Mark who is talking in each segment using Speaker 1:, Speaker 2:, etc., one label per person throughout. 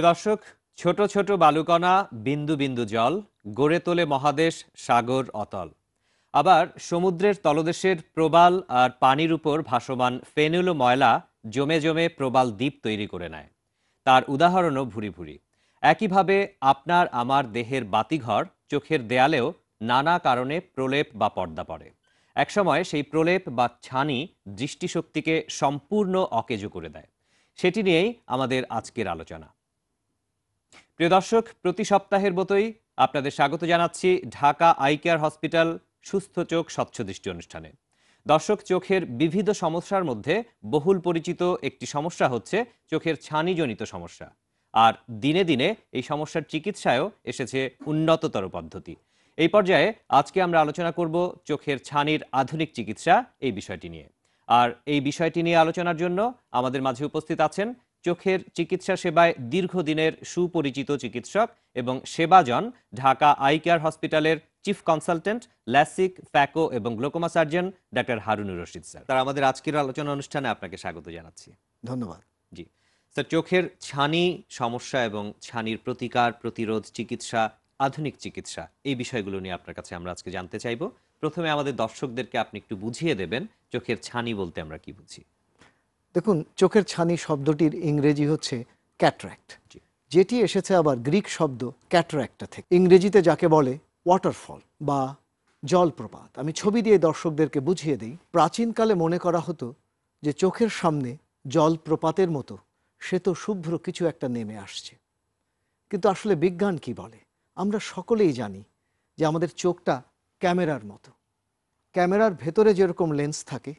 Speaker 1: প্রিয় দর্শক ছোট ছোট বালুকণা বিন্দু বিন্দু জল গড়ে তোলে মহাদেশ সাগর অতল আবার সমুদ্রের তলদেশের প্রবাল আর পানির উপর ভাসমান ফেনুল ময়লা জমে জমে প্রবাল দ্বীপ তৈরি করে নেয় তার উদাহরণও ভুরি ভুরি একইভাবে আপনার আমার দেহের বাতিঘর চোখের দেয়ালেও নানা কারণে প্রলেপ বা পর্দা পড়ে একসময় সেই প্রলেপ বা ছানি দৃষ্টিশক্তিকে সম্পূর্ণ অকেজো করে দেয় সেটি নিয়েই আমাদের আজকের আলোচনা প্রিয় দর্শক প্রতি সপ্তাহের মতোই আপনাদের স্বাগত জানাচ্ছি ঢাকা আই কেয়ার হসপিটাল সুস্থ চোখ স্বচ্ছ দৃষ্টি অনুষ্ঠানে দর্শক চোখের বিবিধ সমস্যার মধ্যে বহুল পরিচিত একটি সমস্যা হচ্ছে চোখের ছানিজনিত সমস্যা আর দিনে দিনে এই সমস্যার চিকিৎসায়ও এসেছে উন্নততর পদ্ধতি এই পর্যায়ে আজকে আমরা আলোচনা করব চোখের ছানির আধুনিক চিকিৎসা এই বিষয়টি নিয়ে আর এই বিষয়টি নিয়ে আলোচনার জন্য আমাদের মাঝে উপস্থিত আছেন চোখের চিকিৎসা সেবায় দীর্ঘদিনের সুপরিচিত চিকিৎসক এবং সেবাজন ঢাকা আই কেয়ার হসপিটালের চিফ কনসালটেন্ট ল্যাসিক ফ্যাকো এবং glaucoma surgeon doctor Harunur Rashid sir তারা আমাদের আজকের আলোচনা অনুষ্ঠানে আপনাকে স্বাগত জানাচ্ছি ধন্যবাদ জি স্যার চোখের ছানি সমস্যা এবং ছানির প্রতিকার প্রতিরোধ চিকিৎসা আধুনিক চিকিৎসা এই বিষয়গুলো নিয়ে আপনার কাছে আমরা আজকে জানতে চাইব প্রথমে আমাদের দর্শকদেরকে আপনি একটু বুঝিয়ে দেবেন চোখের ছানি বলতে আমরা কি বুঝি
Speaker 2: দেখুন চোখের ছানি শব্দটির ইংরেজি হচ্ছে ক্যাট্র্যাক্ট যেটি এসেছে আবার গ্রিক শব্দ ক্যাট্র্যাক্টা থেকে ইংরেজিতে যাকে বলে ওয়াটারফল বা জলপ্রপাত আমি ছবি দিয়ে দর্শকদেরকে বুঝিয়ে দিই প্রাচীনকালে মনে করা হতো যে চোখের সামনে জলপ্রপাতের মতো সে তো শুভ্র কিছু একটা নেমে আসছে কিন্তু আসলে বিজ্ঞান কি বলে আমরা সকলেই জানি যে আমাদের চোখটা ক্যামেরার মতো ক্যামেরার ভেতরে যেরকম লেন্স থাকে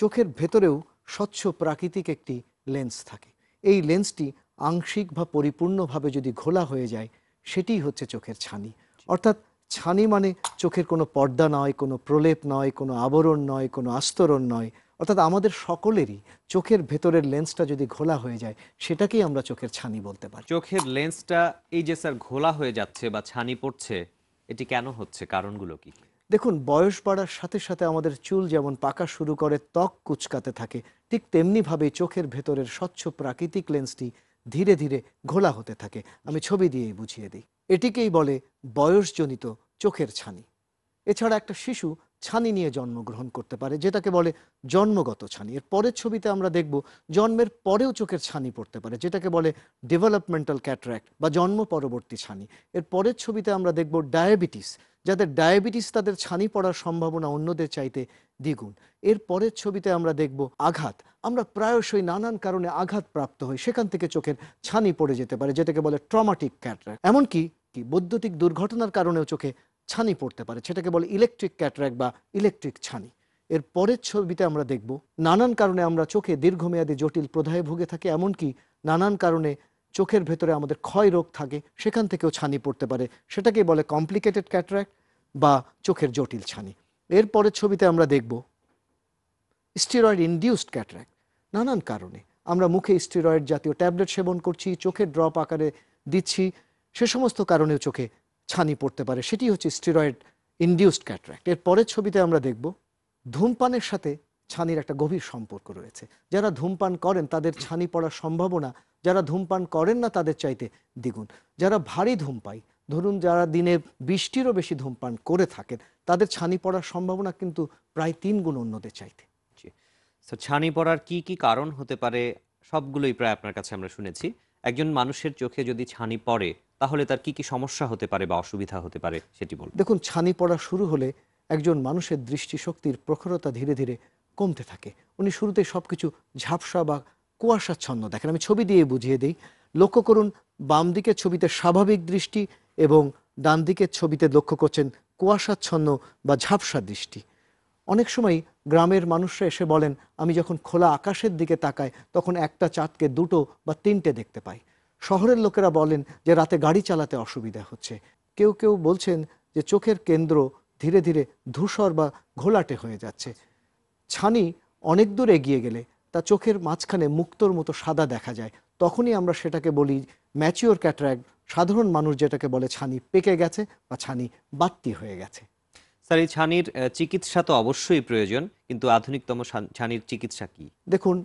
Speaker 2: চোখের ভেতরেও স্বচ্ছ প্রাকৃতিক একটি লেন্স থাকে এই লেন্সটি আংশিক বা পরিপূর্ণভাবে যদি ঘোলা হয়ে যায় সেটি হচ্ছে চোখের ছানি অর্থাৎ ছানি মানে চোখের কোনো পর্দা নয় কোনো প্রলেপ নয় কোনো আবরণ নয় কোনো আস্তরণ নয় অর্থাৎ আমাদের সকলেরই চোখের ভেতরের লেন্সটা যদি ঘোলা হয়ে যায় সেটাকেই আমরা চোখের
Speaker 1: ছানি বলতে পারি চোখের লেন্সটা এই যে স্যার ঘোলা হয়ে যাচ্ছে বা ছানি পড়ছে এটি কেন হচ্ছে কারণগুলো কি
Speaker 2: দেখুন বয়স বাড়ার সাথে সাথে আমাদের চুল যেমন পাকা শুরু করে ত্বক কুচকাতে থাকে ঠিক তেমনিভাবে চোখের ভেতরের স্বচ্ছ প্রাকৃতিক লেন্সটি ধীরে ধীরে ঘোলা হতে থাকে আমি ছবি দিয়েই বুঝিয়ে দিই এটিকেই বলে বয়সজনিত চোখের ছানি এছাড়া একটা শিশু ছানি নিয়ে জন্মগ্রহণ করতে পারে যেটাকে বলে জন্মগত ছানি এর পরের ছবিতে আমরা দেখব জন্মের পরেও চোখের ছানি পড়তে পারে যেটাকে বলে ডেভেলপমেন্টাল ক্যাট্রাক্ট বা জন্ম পরবর্তী ছানি এর পরের ছবিতে আমরা দেখব ডায়াবেটিস যাদের ডায়াবেটিস তাদের ছানি পড়ার সম্ভাবনা অন্যদের চাইতে দ্বিগুণ এর পরের ছবিতে আমরা দেখব আঘাত আমরা প্রায়শই নানান কারণে আঘাত প্রাপ্ত হই সেখান থেকে চোখের ছানি পড়ে যেতে পারে যেটাকে বলে ট্রমাটিক ক্যাটরাক এমনকি কি বৈদ্যুতিক দুর্ঘটনার কারণেও চোখে ছানি পড়তে পারে সেটাকে বলে ইলেকট্রিক ক্যাটরাক্ট বা ইলেকট্রিক ছানি এর পরের ছবিতে আমরা দেখব নানান কারণে আমরা চোখে দীর্ঘমেয়াদী জটিল প্রধায় ভুগে থাকি এমনকি নানান কারণে চোখের ভেতরে আমাদের ক্ষয় রোগ থাকে সেখান থেকেও ছানি পড়তে পারে সেটাকে বলে কমপ্লিকেটেড ক্যাটারাক্ট বা চোখের জটিল ছানি এরপরের ছবিতে আমরা দেখব স্টিরয়েড ইনডিউসড ক্যাটারাক্ট নানান কারণে আমরা মুখে স্টিরয়েড জাতীয় ট্যাবলেট সেবন করছি চোখের ড্রপ আকারে দিচ্ছি সে সমস্ত কারণেও চোখে ছানি পড়তে পারে সেটি হচ্ছে স্টিরয়েড ইনডিউসড ক্যাটারাক্ট এর পরের ছবিতে আমরা দেখব ধূমপানের সাথে ছানির একটা গভীর সম্পর্ক রয়েছে যারা ধূমপান করেন তাদের ছানি পড়ার সম্ভাবনা যারা ধূমপান করেন না তাদের চাইতে দ্বিগুণ যারা ভারী ধূমপাই ধরুন যারা দিনে বৃষ্টিরও বেশি ধূমপান করে থাকেন তাদের ছানি পড়ার সম্ভাবনা কিন্তু প্রায় তিন গুণ অন্যদের চাইতে
Speaker 1: তো ছানি পড়ার কি কি কারণ হতে পারে সবগুলোই প্রায় আপনার কাছে আমরা শুনেছি একজন মানুষের চোখে যদি ছানি পড়ে তাহলে তার কি কি সমস্যা হতে পারে বা অসুবিধা হতে পারে সেটি বল
Speaker 2: দেখুন ছানি পড়া শুরু হলে একজন মানুষের দৃষ্টিশক্তির প্রখরতা ধীরে ধীরে কমতে থাকে উনি শুরুতে সব কিছু ঝাপসা বা কুয়াশাচ্ছন্ন দেখেন আমি ছবি দিয়ে বুঝিয়ে দিই লক্ষ্য করুন বাম দিকের ছবিতে স্বাভাবিক দৃষ্টি এবং ডান দিকের ছবিতে লক্ষ্য করছেন কুয়াশাচ্ছন্ন বা ঝাপসা দৃষ্টি অনেক সময় গ্রামের মানুষরা এসে বলেন আমি যখন খোলা আকাশের দিকে তাকাই তখন একটা চাঁদকে দুটো বা তিনটে দেখতে পাই শহরের লোকেরা বলেন যে রাতে গাড়ি চালাতে অসুবিধা হচ্ছে কেউ কেউ বলছেন যে চোখের কেন্দ্র ধীরে ধীরে ধূসর বা ঘোলাটে হয়ে যাচ্ছে ছানি অনেক দূর এগিয়ে গেলে তা চোখের মাঝখানে মুক্তর মতো সাদা দেখা যায় তখনই আমরা সেটাকে বলি ম্যাচিওর ক্যাট্রাক সাধারণ মানুষ যেটাকে বলে ছানি পেকে গেছে বা ছানি
Speaker 1: বাড়তি হয়ে গেছে স্যার এই ছানির চিকিৎসা তো অবশ্যই প্রয়োজন কিন্তু আধুনিকতম ছানির চিকিৎসা কি
Speaker 2: দেখুন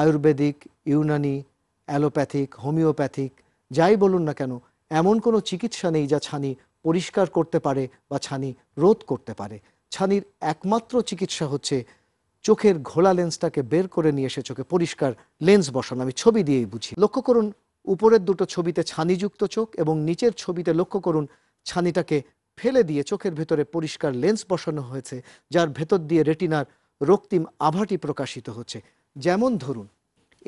Speaker 2: আয়ুর্বেদিক ইউনানি অ্যালোপ্যাথিক হোমিওপ্যাথিক যাই বলুন না কেন এমন কোনো চিকিৎসা নেই যা ছানি পরিষ্কার করতে পারে বা ছানি রোধ করতে পারে ছানির একমাত্র চিকিৎসা হচ্ছে চোখের ঘোলা লেন্সটাকে বের করে নিয়ে এসে চোখে পরিষ্কার লেন্স বসানো আমি ছবি দিয়েই বুঝি লক্ষ্য করুন উপরের দুটো ছবিতে ছানিযুক্ত চোখ এবং নিচের ছবিতে লক্ষ্য করুন ছানিটাকে ফেলে দিয়ে চোখের ভেতরে পরিষ্কার লেন্স বসানো হয়েছে যার ভেতর দিয়ে রেটিনার রক্তিম আভাটি প্রকাশিত হচ্ছে যেমন ধরুন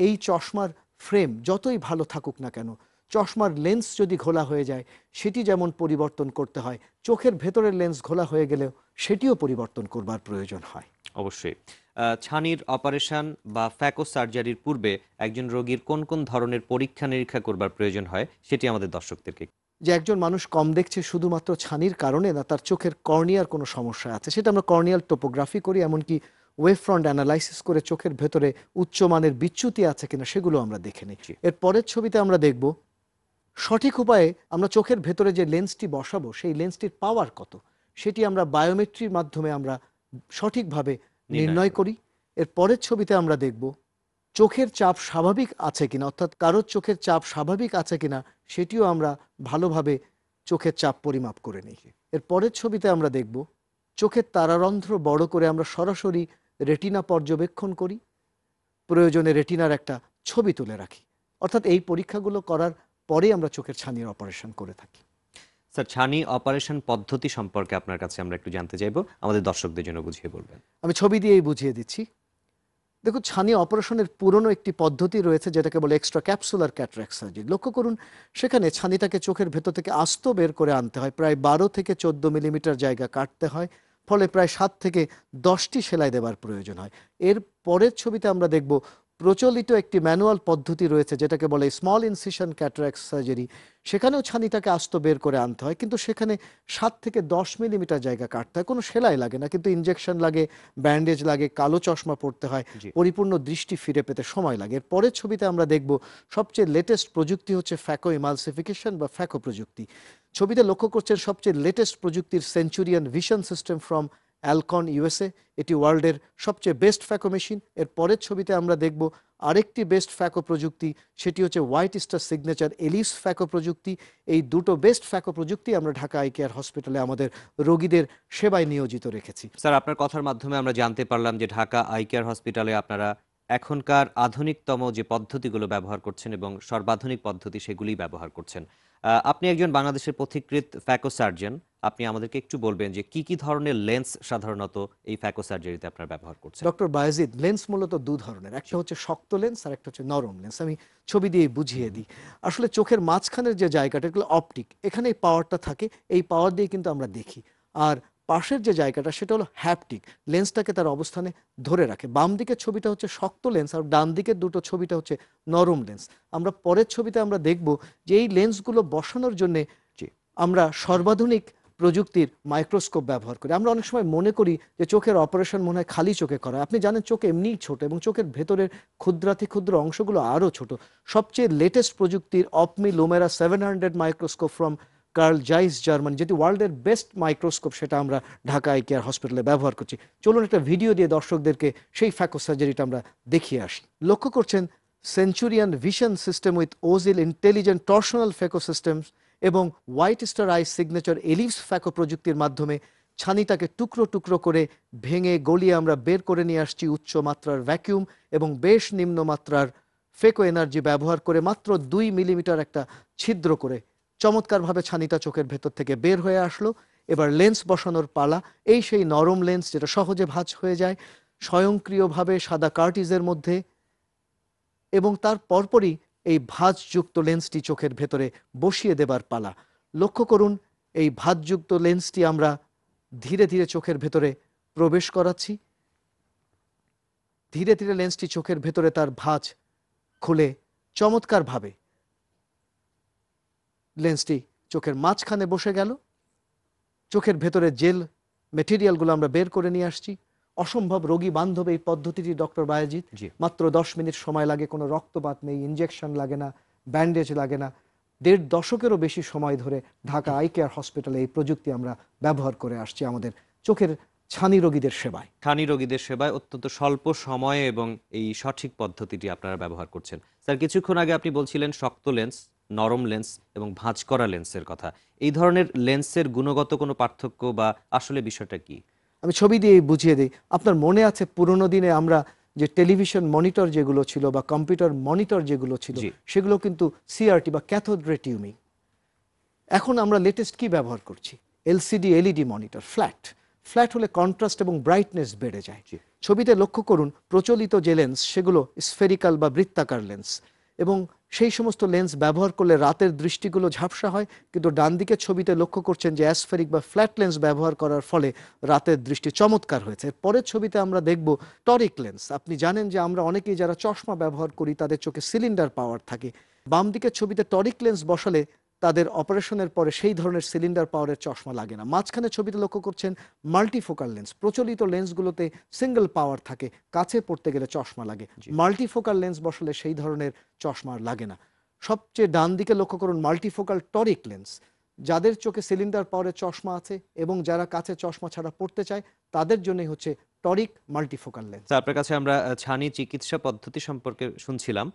Speaker 2: এই চশমার ফ্রেম যতই ভালো থাকুক না কেন চশমার লেন্স যদি ঘোলা হয়ে যায় সেটি যেমন পরিবর্তন করতে হয় চোখের ভেতরের লেন্স ঘোলা হয়ে গেলেও সেটিও পরিবর্তন করবার প্রয়োজন হয়
Speaker 1: অবশ্যই ছানির অপারেশন বা ফ্যাকো সার্জারির পূর্বে একজন রোগীর কোন কোন ধরনের পরীক্ষা নিরীক্ষা করবার প্রয়োজন হয় সেটি আমাদের দর্শকদেরকে
Speaker 2: যে একজন মানুষ কম দেখছে শুধুমাত্র ছানির কারণে না তার চোখের কর্নিয়ার কোনো সমস্যা আছে সেটা আমরা কর্নিয়াল টোপোগ্রাফি করি এমনকি ওয়েভ ফ্রন্ট অ্যানালাইসিস করে চোখের ভেতরে উচ্চমানের বিচ্যুতি আছে কিনা সেগুলো আমরা দেখে নিচ্ছি এর পরের ছবিতে আমরা দেখব সঠিক উপায়ে আমরা চোখের ভেতরে যে লেন্সটি বসাবো সেই লেন্সটির পাওয়ার কত সেটি আমরা বায়োমেট্রির মাধ্যমে আমরা সঠিকভাবে নির্ণয় করি এর পরের ছবিতে আমরা দেখব চোখের চাপ স্বাভাবিক আছে কিনা অর্থাৎ কারোর চোখের চাপ স্বাভাবিক আছে কিনা সেটিও আমরা ভালোভাবে চোখের চাপ পরিমাপ করে নিই এর পরের ছবিতে আমরা দেখব চোখের তারারন্ধ্র বড় করে আমরা সরাসরি রেটিনা পর্যবেক্ষণ করি প্রয়োজনে রেটিনার একটা ছবি তুলে রাখি অর্থাৎ এই পরীক্ষাগুলো করার পরেই আমরা চোখের ছানির অপারেশন করে থাকি
Speaker 1: স্যার ছানি অপারেশন পদ্ধতি সম্পর্কে আপনার কাছে আমরা একটু জানতে চাইব আমাদের দর্শকদের জন্য বুঝিয়ে বলবেন
Speaker 2: আমি ছবি দিয়েই বুঝিয়ে দিচ্ছি দেখুন ছানি অপারেশনের পুরনো একটি পদ্ধতি রয়েছে যেটাকে বলে এক্সট্রা ক্যাপসুলার ক্যাট্রাক সার্জারি লক্ষ্য করুন সেখানে ছানিটাকে চোখের ভেতর থেকে আস্ত বের করে আনতে হয় প্রায় বারো থেকে চোদ্দ মিলিমিটার জায়গা কাটতে হয় ফলে প্রায় সাত থেকে দশটি সেলাই দেবার প্রয়োজন হয় এর পরের ছবিতে আমরা দেখব প্রচলিত একটি ম্যানুয়াল পদ্ধতি রয়েছে যেটাকে বলে স্মল ইনসিশন ক্যাটারাক্স সার্জারি সেখানেও ছানিটাকে আস্ত বের করে আনতে হয় কিন্তু সেখানে সাত থেকে দশ মিলিমিটার জায়গা কাটতে হয় কোনো সেলাই লাগে না কিন্তু ইনজেকশন লাগে ব্যান্ডেজ লাগে কালো চশমা পড়তে হয় পরিপূর্ণ দৃষ্টি ফিরে পেতে সময় লাগে এর পরের ছবিতে আমরা দেখব সবচেয়ে লেটেস্ট প্রযুক্তি হচ্ছে ফ্যাকো ইমালসিফিকেশন বা ফ্যাকো প্রযুক্তি ছবিতে লক্ষ্য করছেন সবচেয়ে লেটেস্ট প্রযুক্তির Centurion vision system from Alcon USA এটি ওয়ার্ল্ডের সবচেয়ে বেস্ট ফ্যাকো মেশিন এর পরের ছবিতে আমরা দেখব আরেকটি বেস্ট ফ্যাকো প্রযুক্তি সেটি হচ্ছে white star signature Ellips phaco প্রযুক্তি এই দুটো বেস্ট ফ্যাকো প্রযুক্তি আমরা ঢাকা আই কেয়ার হসপিটালে আমাদের রোগীদের সেবায় নিয়োজিত রেখেছি
Speaker 1: স্যার আপনার কথার মাধ্যমে আমরা জানতে পারলাম যে ঢাকা আই কেয়ার হসপিটালে আপনারা এখনকার আধুনিকতম যে পদ্ধতিগুলো ব্যবহার করছেন এবং সর্বাধুনিক পদ্ধতি সেগুলি ব্যবহার করছেন আপনি একজন বাংলাদেশের পথিকৃত ফ্যাকো সার্জন আপনি আমাদেরকে একটু বলবেন যে কি কি ধরনের লেন্স সাধারণত এই ফ্যাকো সার্জারিতে আপনারা ব্যবহার করছেন
Speaker 2: ডক্টর বায়াজিদ লেন্স মূলত দু ধরনের একটা হচ্ছে শক্ত লেন্স আর একটা হচ্ছে নরম লেন্স আমি ছবি দিয়ে বুঝিয়ে দিই আসলে চোখের মাঝখানের যে জায়গাটা এগুলো অপটিক এখানে এই পাওয়ারটা থাকে এই পাওয়ার দিয়ে কিন্তু আমরা দেখি আর পাশের যে জায়গাটা সেটা হলো হ্যাপটিক লেন্সটাকে তার অবস্থানে ধরে রাখে বাম দিকের ছবিটা হচ্ছে শক্ত লেন্স আর ডান দিকের দুটো ছবিটা হচ্ছে নরম লেন্স আমরা পরের ছবিতে আমরা দেখব যে এই লেন্সগুলো বসানোর জন্যে আমরা সর্বাধুনিক প্রযুক্তির মাইক্রোস্কোপ ব্যবহার করি আমরা অনেক সময় মনে করি যে চোখের অপারেশন মনে হয় খালি চোখে করা আপনি জানেন চোখ এমনিই ছোট এবং চোখের ভেতরের ক্ষুদ্রাতি ক্ষুদ্র অংশগুলো আরও ছোট সবচেয়ে লেটেস্ট প্রযুক্তির OPMI Lumera seven hundred microscope from Carl Zeiss German যেটি ওয়ার্ল্ডের বেস্ট মাইক্রোস্কোপ সেটা আমরা ঢাকা আই কেয়ার হসপিটালে ব্যবহার করছি চলুন একটা ভিডিও দিয়ে দর্শকদেরকে সেই ফ্যাকো সার্জারিটা আমরা দেখিয়ে আসি লক্ষ্য করছেন Centurion vision system with Ozil intelligent torsional phaco systems এবং white star eye signature Ellips phaco প্রযুক্তির মাধ্যমে ছানিটাকে টুকরো টুকরো করে ভেঙে গলিয়ে আমরা বের করে নিয়ে আসছি উচ্চ মাত্রার ভ্যাকিউম এবং বেশ নিম্ন মাত্রার ফেকো এনার্জি ব্যবহার করে মাত্র দুই মিলিমিটার একটা ছিদ্র করে চমৎকারভাবে ছানিটা চোখের ভেতর থেকে বের হয়ে আসলো এবার লেন্স বসানোর পালা এই সেই নরম লেন্স যেটা সহজে ভাঁজ হয়ে যায় স্বয়ংক্রিয়ভাবে সাদা কার্টিজের মধ্যে এবং তার পরপরই এই ভাঁজযুক্ত লেন্সটি চোখের ভেতরে বসিয়ে দেবার পালা লক্ষ্য করুন এই ভাঁজযুক্ত লেন্সটি আমরা ধীরে ধীরে চোখের ভেতরে প্রবেশ করাচ্ছি ধীরে ধীরে লেন্সটি চোখের ভেতরে তার ভাঁজ খুলে চমৎকারভাবে লেন্সটি চোখের মাঝখানে বসে গেল চোখের ভেতরে জেল মেটেরিয়ালগুলো আমরা বের করে নিয়ে আসছি অসম্ভব রোগী বান্ধব এই পদ্ধতিটি ডক্টর বায়াজিৎ মাত্র দশ মিনিট সময় লাগে কোনো রক্তপাত নেই ইঞ্জেকশন লাগে না ব্যান্ডেজ লাগে না দেড় দশকেরও বেশি সময় ধরে ঢাকা আই কেয়ার হসপিটালে এই প্রযুক্তি আমরা ব্যবহার করে আসছি আমাদের চোখের ছানি রোগীদের সেবায়
Speaker 1: ছানি রোগীদের সেবায় অত্যন্ত স্বল্প সময়ে এবং এই সঠিক পদ্ধতিটি আপনারা ব্যবহার করছেন স্যার কিছুক্ষণ আগে আপনি বলছিলেন শক্ত লেন্স নরম লেন্স এবং ভাঁজ করা লেন্সের কথা এই ধরনের লেন্সের গুণগত কোনো পার্থক্য বা আসলে বিষয়টা কি
Speaker 2: আমি ছবি দিয়ে বুঝিয়ে দিই আপনার মনে আছে পুরনো দিনে আমরা যে টেলিভিশন মনিটর যেগুলো ছিল বা কম্পিউটার মনিটর যেগুলো ছিল সেগুলো কিন্তু সিআরটি বা ক্যাথোড রে টিউমিং এখন আমরা লেটেস্ট কি ব্যবহার করছি LCD LED monitor flat flat হলে কন্ট্রাস্ট এবং ব্রাইটনেস বেড়ে যায় ছবিতে লক্ষ্য করুন প্রচলিত যে লেন্স সেগুলো স্ফেরিক্যাল বা বৃত্তাকার লেন্স এবং সেই সমস্ত লেন্স ব্যবহার করলে রাতের দৃষ্টিগুলো ঝাপসা হয় কিন্তু ডান দিকের ছবিতে লক্ষ্য করছেন যে অ্যাসফেরিক বা ফ্ল্যাট লেন্স ব্যবহার করার ফলে রাতের দৃষ্টি চমৎকার হয়েছে পরের ছবিতে আমরা দেখব টরিক লেন্স আপনি জানেন যে আমরা অনেকেই যারা চশমা ব্যবহার করি তাদের চোখে সিলিন্ডার পাওয়ার থাকে বাম দিকের ছবিতে টরিক লেন্স বসালে তাদের অপারেশনের পরে সেই ধরনের সিলিন্ডার পাওয়ারের চশমা লাগে না মাঝখানে ছবিতে লক্ষ্য করছেন মাল্টিফোকাল লেন্স প্রচলিত লেন্সগুলোতে সিঙ্গেল পাওয়ার থাকে কাছে পড়তে গেলে চশমা লাগে মাল্টিফোকাল লেন্স বসলে সেই ধরনের চশমা লাগে না সবচেয়ে ডান দিকে লক্ষ্য করুন মাল্টিফোকাল টরিক লেন্স যাদের চোখে সিলিন্ডার পাওয়ারের চশমা আছে এবং যারা কাছে চশমা ছাড়া পড়তে চায় তাদের জন্যই হচ্ছে টরিক মাল্টিফোকাল লেন্স
Speaker 1: আপনার কাছে আমরা ছানি চিকিৎসা পদ্ধতি সম্পর্কে শুনছিলাম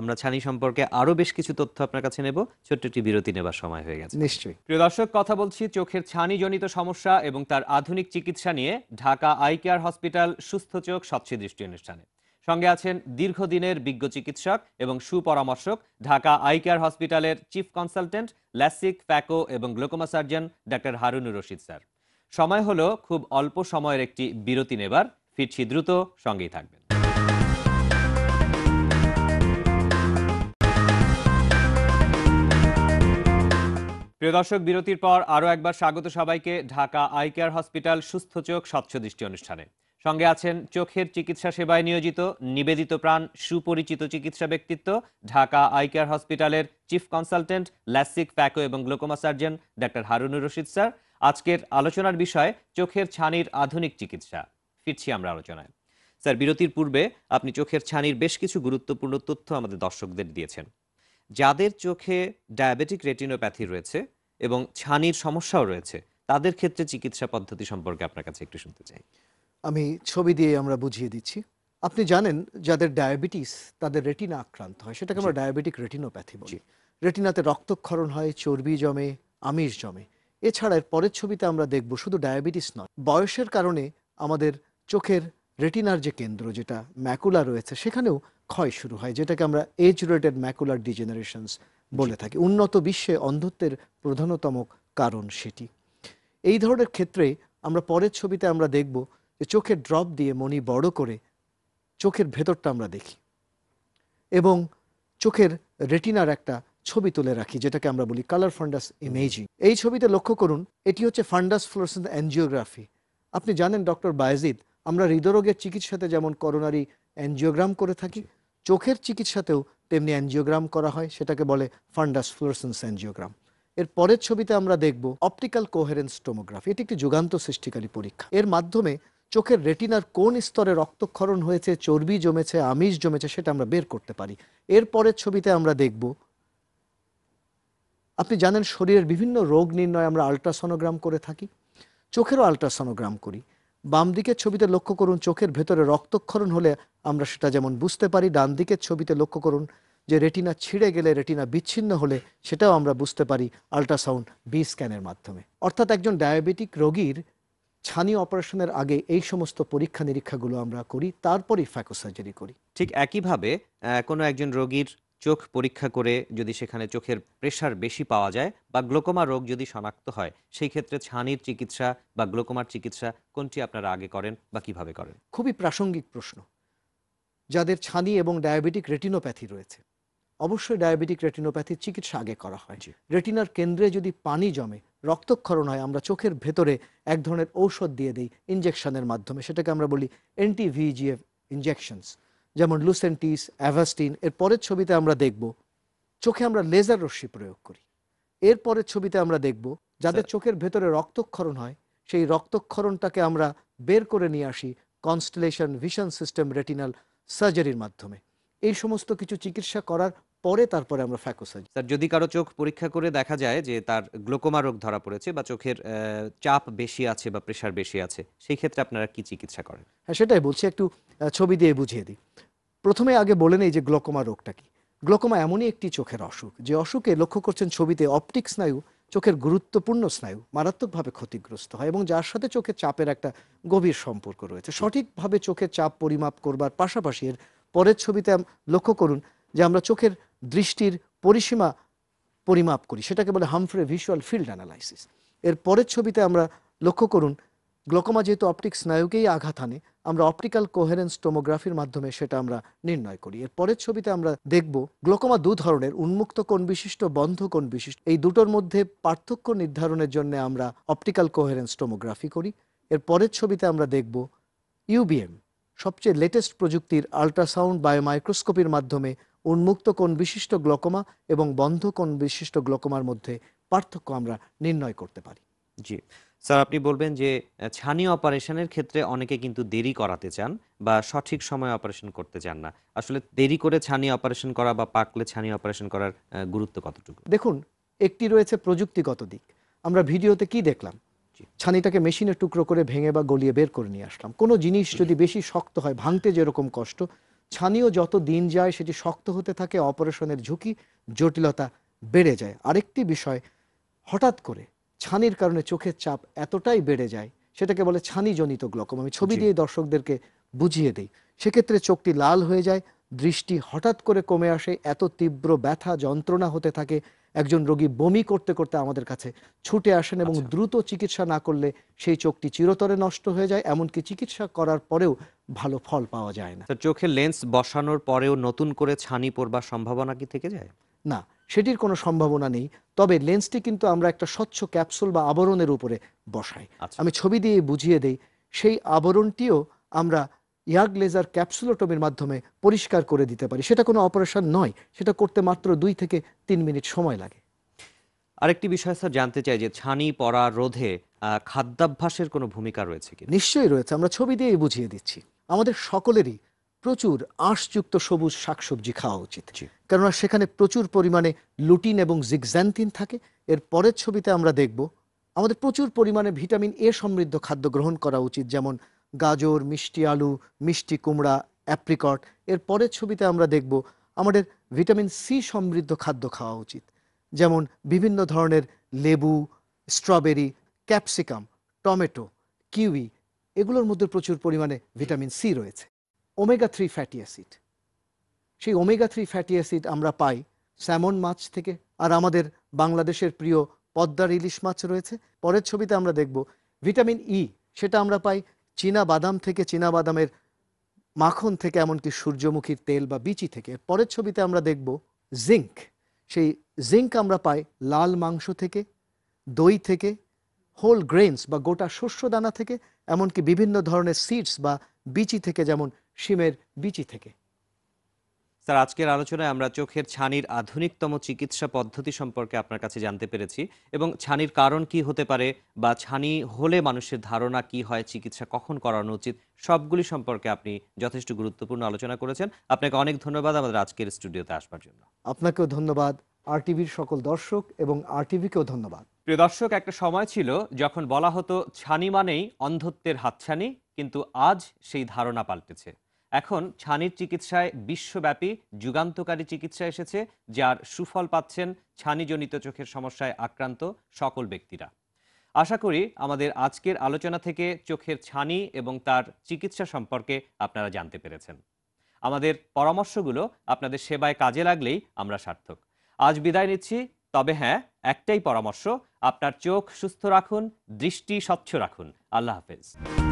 Speaker 1: আমরা ছানি সম্পর্কে আরো বেশ কিছু তথ্য আপনার কাছে নেব ছোট্ট একটি বিরতি নেবার সময় হয়ে গেছে নিশ্চয়ই প্রিয় দর্শক কথা বলছি চোখের ছানি জনিত সমস্যা এবং তার আধুনিক চিকিৎসা নিয়ে ঢাকা আই কেয়ার হসপিটাল সুস্থ চোখ স্বচ্ছ দৃষ্টি অনুষ্ঠানে সঙ্গে আছেন দীর্ঘদিনের বিজ্ঞ চিকিৎসক এবং সুপরামর্শক ঢাকা আই কেয়ার হসপিটালের চিফ কনসালটেন্ট ল্যাসিক ফ্যাকো এবং glaucoma surgeon doctor Harunur Rashid sir সময় হলো খুব অল্প সময়ের একটি বিরতি নেবার ফিরছি দ্রুত সঙ্গেই থাকবেন প্রিয় দর্শক বিরতির পর আরও একবার স্বাগত সবাইকে ঢাকা আই কেয়ার হসপিটাল সুস্থ চোখ স্বচ্ছ দৃষ্টি অনুষ্ঠানে সঙ্গে আছেন চোখের চিকিৎসা সেবায় নিয়োজিত নিবেদিত প্রাণ সুপরিচিত চিকিৎসা ব্যক্তিত্ব ঢাকা আই কেয়ার হসপিটালের চিফ কনসালটেন্ট ল্যাসিক প্যাকো এবং glaucoma surgeon doctor Harunur Rashid sir আজকের আলোচনার বিষয় চোখের ছানির আধুনিক চিকিৎসা ফিরছি আমরা আলোচনায় স্যার বিরতির পূর্বে আপনি চোখের ছানির বেশ কিছু গুরুত্বপূর্ণ তথ্য আমাদের দর্শকদের দিয়েছেন যাদের চোখে ডায়াবেটিক রেটিনোপ্যাথি রয়েছে এবং ছানির সমস্যাও রয়েছে তাদের ক্ষেত্রে চিকিৎসা পদ্ধতি সম্পর্কে আপনার কাছে একটু শুনতে চাই
Speaker 2: আমি ছবি দিয়ে আমরা বুঝিয়ে দিচ্ছি আপনি জানেন যাদের ডায়াবেটিস তাদের রেটিনা আক্রান্ত হয় সেটাকে আমরা ডায়াবেটিক রেটিনোপ্যাথি বলি রেটিনাতে রক্তক্ষরণ হয় চর্বি জমে আমিষ জমে এছাড়া এর পরের ছবিতে আমরা দেখব শুধু ডায়াবেটিস নয় বয়সের কারণে আমাদের চোখের রেটিনার যে কেন্দ্র যেটা ম্যাকুলা রয়েছে সেখানেও ক্ষয় শুরু হয় যেটাকে আমরা এজ রেটেড ম্যাকুলার ডিজেনারেশনস বলে থাকি উন্নত বিশ্বে অন্ধত্বের প্রধানতম কারণ সেটি এই ধরনের ক্ষেত্রে আমরা পরের ছবিতে আমরা দেখব যে চোখের ড্রপ দিয়ে মনি বড় করে চোখের ভেতরটা আমরা দেখি এবং চোখের রেটিনার একটা ছবি তুলে রাখি যেটাকে আমরা বলি কালার ফান্ডাস ইমেজিং এই ছবিতে লক্ষ্য করুন এটি হচ্ছে ফান্ডাস ফ্লোরসেন্ট অ্যানজিওগ্রাফি আপনি জানেন ডক্টর বায়াজিদ আমরা হৃদরোগের চিকিৎসাতে যেমন করোনারি অ্যানজিওগ্রাম করে থাকি চোখের চিকিৎসাতেও তেমনি অ্যানজিওগ্রাম করা হয় সেটাকে বলে ফান্ডাস ফ্লোরসেন্স অ্যানজিওগ্রাম এর পরের ছবিতে আমরা দেখব অপটিক্যাল কোহেরেন্স টোমোগ্রাফি এটি একটি যুগান্ত সৃষ্টিকারী পরীক্ষা এর মাধ্যমে চোখের রেটিনার কোন স্তরে রক্তক্ষরণ হয়েছে চর্বি জমেছে আমিষ জমেছে সেটা আমরা বের করতে পারি এর পরের ছবিতে আমরা দেখব আপনি জানেন শরীরের বিভিন্ন রোগ নির্ণয় আমরা আলট্রাসনোগ্রাম করে থাকি চোখেরও আলট্রাসনোগ্রাম করি বাম দিকের ছবিতে লক্ষ্য করুন চোখের ভেতরে রক্তক্ষরণ হলে আমরা সেটা যেমন বুঝতে পারি ডান দিকের ছবিতে লক্ষ্য করুন যে রেটিনা ছিঁড়ে গেলে রেটিনা বিচ্ছিন্ন হলে সেটাও আমরা বুঝতে পারি আলট্রাসাউন্ড বি স্ক্যানের মাধ্যমে অর্থাৎ একজন ডায়াবেটিক রোগীর ছানি অপারেশনের আগে এই সমস্ত পরীক্ষা নিরীক্ষাগুলো আমরা করি তারপরেই ফ্যাকোসার্জারি করি
Speaker 1: ঠিক একইভাবে কোনো একজন রোগীর চোখ পরীক্ষা করে যদি সেখানে চোখের প্রেশার বেশি পাওয়া যায় বা গ্লোকোমা রোগ যদি শনাক্ত হয় সেই ক্ষেত্রে ছানির চিকিৎসা বা গ্লোকোমার চিকিৎসা কোনটি আপনারা আগে করেন বা কিভাবে করেন
Speaker 2: খুবই প্রাসঙ্গিক প্রশ্ন যাদের ছানি এবং ডায়াবেটিক রেটিনোপ্যাথি রয়েছে অবশ্যই ডায়াবেটিক রেটিনোপ্যাথির চিকিৎসা আগে করা হয় রেটিনার কেন্দ্রে যদি পানি জমে রক্তক্ষরণ হয় আমরা চোখের ভেতরে এক ধরনের ঔষধ দিয়ে দিই ইনজেকশনের মাধ্যমে সেটাকে আমরা বলি এনটিভিজিএফ ভিজিএফ ইনজেকশনস যেমন লুসেন্টিস অ্যাভাস্টিন এর পরের ছবিতে আমরা দেখব চোখে আমরা লেজার রশ্মি প্রয়োগ করি এর পরের ছবিতে আমরা দেখব যাদের চোখের ভেতরে রক্তক্ষরণ হয় সেই রক্তক্ষরণটাকে আমরা বের করে নিয়ে আসি কনস্টেলেশন ভিশন সিস্টেম রেটিনাল সার্জারির মাধ্যমে এই সমস্ত কিছু চিকিৎসা করার পরে তারপরে আমরা ফ্যাকোসার্জ
Speaker 1: স্যার যদি কারো চোখ পরীক্ষা করে দেখা যায় যে তার গ্লোকোমা রোগ ধরা পড়েছে বা চোখের চাপ বেশি আছে বা প্রেশার বেশি আছে সেই ক্ষেত্রে আপনারা কি চিকিৎসা করেন
Speaker 2: হ্যাঁ সেটাই বলছি একটু ছবি দিয়ে বুঝিয়ে দিই প্রথমে আগে বলে নেই যে গ্লোকোমা রোগটা কি গ্লোকোমা এমনই একটি চোখের অসুখ যে অসুখে লক্ষ্য করছেন ছবিতে অপটিক স্নায়ু চোখের গুরুত্বপূর্ণ স্নায়ু মারাত্মকভাবে ক্ষতিগ্রস্ত হয় এবং যার সাথে চোখের চাপের একটা গভীর সম্পর্ক রয়েছে সঠিকভাবে চোখের চাপ পরিমাপ করবার পাশাপাশি এর পরের ছবিতে লক্ষ্য করুন যে আমরা চোখের দৃষ্টির পরিসীমা পরিমাপ করি সেটাকে বলে হামফ্রে ভিজুয়াল ফিল্ড অ্যানালাইসিস এর পরের ছবিতে আমরা লক্ষ্য করুন গ্লোকোমা যেহেতু অপটিক স্নায়ুকেই আঘাত আনে আমরা অপটিক্যাল কোহেরেন্স টোমোগ্রাফির মাধ্যমে সেটা আমরা নির্ণয় করি এর পরের ছবিতে আমরা দেখব গ্লোকোমা দু ধরনের উন্মুক্ত কোণ বিশিষ্ট বন্ধ কোণ বিশিষ্ট এই দুটোর মধ্যে পার্থক্য নির্ধারণের জন্য আমরা অপটিক্যাল কোহেরেন্স টোমোগ্রাফি করি এর পরের ছবিতে আমরা দেখব ইউবিএম সবচেয়ে লেটেস্ট প্রযুক্তির আল্ট্রাসাউন্ড বায়োমাইক্রোস্কোপির মাধ্যমে উন্মুক্ত কোণ বিশিষ্ট গ্লোকোমা এবং বন্ধ কোণ বিশিষ্ট গ্লোকোমার মধ্যে পার্থক্য আমরা নির্ণয় করতে পারি
Speaker 1: জি স্যার আপনি বলবেন যে ছানি অপারেশনের ক্ষেত্রে অনেকে কিন্তু দেরি করাতে চান বা সঠিক সময়ে অপারেশন করতে চান না আসলে দেরি করে ছানি অপারেশন করা বা পাকলে ছানি অপারেশন করার গুরুত্ব কতটুকু
Speaker 2: দেখুন একটি রয়েছে প্রযুক্তিগত দিক আমরা ভিডিওতে কি দেখলাম ছানিটাকে মেশিনে টুকরো করে ভেঙে বা গলিয়ে বের করে নিয়ে আসলাম কোনো জিনিস যদি বেশি শক্ত হয় ভাঙতে যেরকম কষ্ট ছানিও যত দিন যায় সেটি শক্ত হতে থাকে অপারেশনের ঝুঁকি জটিলতা বেড়ে যায় আরেকটি বিষয় হঠাৎ করে ছানির কারণে চোখের চাপ এতটাই বেড়ে যায় সেটাকে বলে ছানিজনিত গ্লকম আমি ছবি দিয়ে দর্শকদেরকে বুঝিয়ে দিই সেক্ষেত্রে চোখটি লাল হয়ে যায় দৃষ্টি হঠাৎ করে কমে আসে এত তীব্র ব্যথা যন্ত্রণা হতে থাকে একজন রোগী বমি করতে করতে আমাদের কাছে ছুটে আসেন এবং আচ্ছা। দ্রুত চিকিৎসা না করলে সেই চোখটি চিরতরে নষ্ট হয়ে যায় এমনকি চিকিৎসা করার পরেও ভালো ফল পাওয়া যায়
Speaker 1: না চোখে লেন্স বসানোর পরেও নতুন করে ছানি পড়বার সম্ভাবনা কি থেকে যায়
Speaker 2: না সেটির কোনো সম্ভাবনা নেই তবে লেন্সটি কিন্তু আমরা একটা স্বচ্ছ ক্যাপসুল বা আবরণের উপরে বসাই আচ্ছা। আমি ছবি দিয়ে বুঝিয়ে দেই সেই আবরণটিও আমরা ইয়াগ লেজার ক্যাপসুলোটমির মাধ্যমে পরিষ্কার করে দিতে পারি সেটা কোনো অপারেশন নয় সেটা করতে মাত্র দুই থেকে তিন মিনিট সময় লাগে
Speaker 1: আরেকটি বিষয় স্যার জানতে চাই যে ছানি পড়া রোধে খাদ্যাভ্যাসের কোনো ভূমিকা রয়েছে কি
Speaker 2: নিশ্চয়ই রয়েছে আমরা ছবি দিয়েই বুঝিয়ে দিচ্ছি আমাদের সকলেরই প্রচুর আঁশযুক্ত সবুজ শাকসবজি খাওয়া উচিত কেননা সেখানে প্রচুর পরিমাণে লুটিন এবং জিগজ্যান্তিন থাকে এর পরের ছবিতে আমরা দেখব আমাদের প্রচুর পরিমাণে ভিটামিন এ সমৃদ্ধ খাদ্য গ্রহণ করা উচিত যেমন গাজর মিষ্টি আলু মিষ্টি কুমড়া অ্যাপ্রিকট এর পরের ছবিতে আমরা দেখব আমাদের ভিটামিন সি সমৃদ্ধ খাদ্য খাওয়া উচিত যেমন বিভিন্ন ধরনের লেবু স্ট্রবেরি ক্যাপসিকাম টমেটো কিউই এগুলোর মধ্যে প্রচুর পরিমাণে ভিটামিন সি রয়েছে ওমেগা থ্রি ফ্যাটি অ্যাসিড সেই ওমেগা থ্রি ফ্যাটি অ্যাসিড আমরা পাই স্যামন মাছ থেকে আর আমাদের বাংলাদেশের প্রিয় পদ্মার ইলিশ মাছ রয়েছে পরের ছবিতে আমরা দেখব ভিটামিন ই e, সেটা আমরা পাই চীনা বাদাম থেকে চীনা বাদামের মাখন থেকে এমনকি সূর্যমুখীর তেল বা বিচি থেকে পরের ছবিতে আমরা দেখব জিঙ্ক সেই জিঙ্ক আমরা পাই লাল মাংস থেকে দই থেকে হোল গ্রেনস বা গোটা শস্য দানা থেকে এমনকি বিভিন্ন ধরনের সিডস বা বিচি থেকে যেমন শিমের বিচি থেকে
Speaker 1: স্যার আজকের আলোচনায় আমরা চোখের ছানির আধুনিকতম চিকিৎসা পদ্ধতি সম্পর্কে আপনার কাছে জানতে পেরেছি এবং ছানির কারণ কি হতে পারে বা ছানি হলে মানুষের ধারণা কি হয় চিকিৎসা কখন করানো উচিত সবগুলি সম্পর্কে আপনি যথেষ্ট গুরুত্বপূর্ণ আলোচনা করেছেন আপনাকে অনেক ধন্যবাদ আমাদের আজকের স্টুডিওতে আসবার জন্য
Speaker 2: আপনাকেও ধন্যবাদ আর টিভির সকল দর্শক এবং আর টিভিকেও ধন্যবাদ
Speaker 1: প্রিয় দর্শক একটা সময় ছিল যখন বলা হতো ছানি মানেই অন্ধত্বের হাতছানি কিন্তু আজ সেই ধারণা পাল্টেছে এখন ছানির চিকিৎসায় বিশ্বব্যাপী যুগান্তকারী চিকিৎসা এসেছে যার সুফল পাচ্ছেন ছানিজনিত চোখের সমস্যায় আক্রান্ত সকল ব্যক্তিরা আশা করি আমাদের আজকের আলোচনা থেকে চোখের ছানি এবং তার চিকিৎসা সম্পর্কে আপনারা জানতে পেরেছেন আমাদের পরামর্শগুলো আপনাদের সেবায় কাজে লাগলেই আমরা সার্থক আজ বিদায় নিচ্ছি তবে হ্যাঁ একটাই পরামর্শ আপনার চোখ সুস্থ রাখুন দৃষ্টি স্বচ্ছ রাখুন আল্লাহ হাফেজ